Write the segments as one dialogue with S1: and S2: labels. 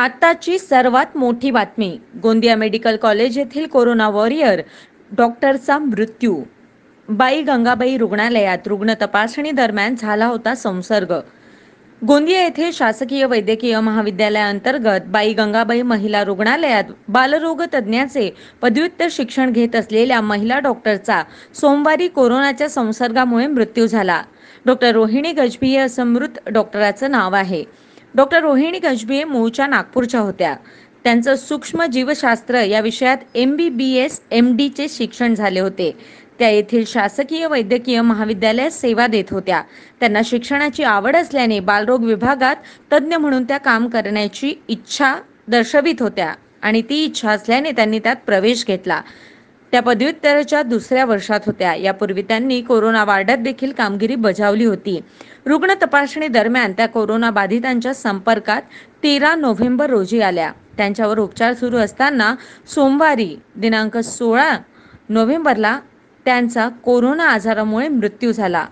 S1: आताची सर्वात मोठी बातमी गोंदिया मेडिकल कॉलेज येथील कोरोना वॉरियर डॉक्टरचा मृत्यू बाई गंगाबाई रुग्णालयात रुग्ण तपासणी दरम्यान झाला होता संसर्ग गोंदिया येथे शासकीय वैद्यकीय महाविद्यालयाअंतर्गत बाई गंगाबाई महिला रुग्णालयात बालरोग तज्ज्ञाचे पदव्युत्तर शिक्षण घेत असलेल्या महिला डॉक्टरचा सोमवारी कोरोनाच्या संसर्गामुळे मृत्यू झाला डॉक्टर रोहिणी गजभिये असं मृत डॉक्टराचं नाव आहे डॉक्टर रोहिणी गजबीये मूळच्या नागपूरच्या होत्या त्यांचं सूक्ष्म जीवशास्त्र या विषयात M B B S M डीचे शिक्षण झाले होते त्या येथील शासकीय वैद्यकीय महाविद्यालयात सेवा देत होत्या त्यांना शिक्षणाची आवड असल्याने बालरोग विभागात तज्ज्ञ म्हणून त्या काम करण्याची इच्छा दर्शवित होत्या आणि ती इच्छा असल्याने त्यांनी त्यात प्रवेश घेतला त्या पदव्युत्तराच्या दुसऱ्या वर्षात होत्या यापूर्वी त्यांनी कोरोना वार्डात देखील कामगिरी बजावली होती रुग्ण तपासणी दरम्यान त्या कोरोना बाधितांच्या संपर्कात तेरा नोव्हेंबर रोजी आल्या त्यांच्यावर उपचार सुरू असताना सोमवारी दिनांक सोळा नोव्हेंबरला त्यांचा कोरोना आजारामुळे मृत्यू झाला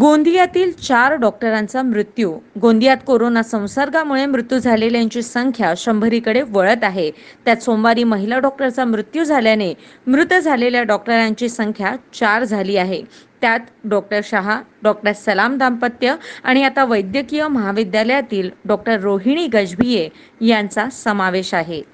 S1: गोंदियातील चार डॉक्टरांचा मृत्यू गोंदियात कोरोना संसर्गामुळे मृत्यू झालेल्यांची संख्या शंभरीकडे वळत आहे त्यात सोमवारी महिला डॉक्टरचा मृत्यू झाल्याने मृत झालेल्या डॉक्टरांची संख्या चार झाली आहे त्यात डॉक्टर शहा डॉक्टर सलाम दाम्पत्य आणि आता वैद्यकीय महाविद्यालयातील डॉक्टर रोहिणी गजभिये यांचा समावेश आहे